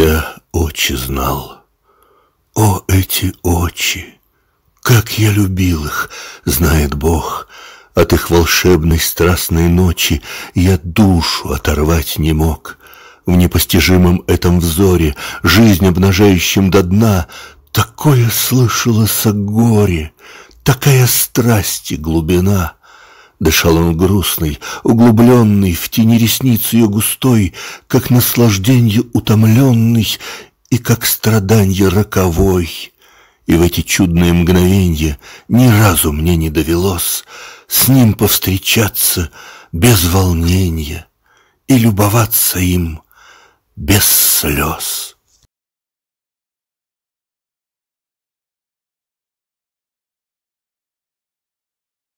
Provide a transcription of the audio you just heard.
я очи знал. О, эти очи! Как я любил их, знает Бог. От их волшебной страстной ночи Я душу оторвать не мог. В непостижимом этом взоре, Жизнь обнажающим до дна, Такое слышалось о горе, Такая страсть и глубина — Дышал он грустный, углубленный, в тени ресниц ее густой, Как наслажденье утомленный и как страдание роковой. И в эти чудные мгновенья ни разу мне не довелось С ним повстречаться без волнения и любоваться им без слез.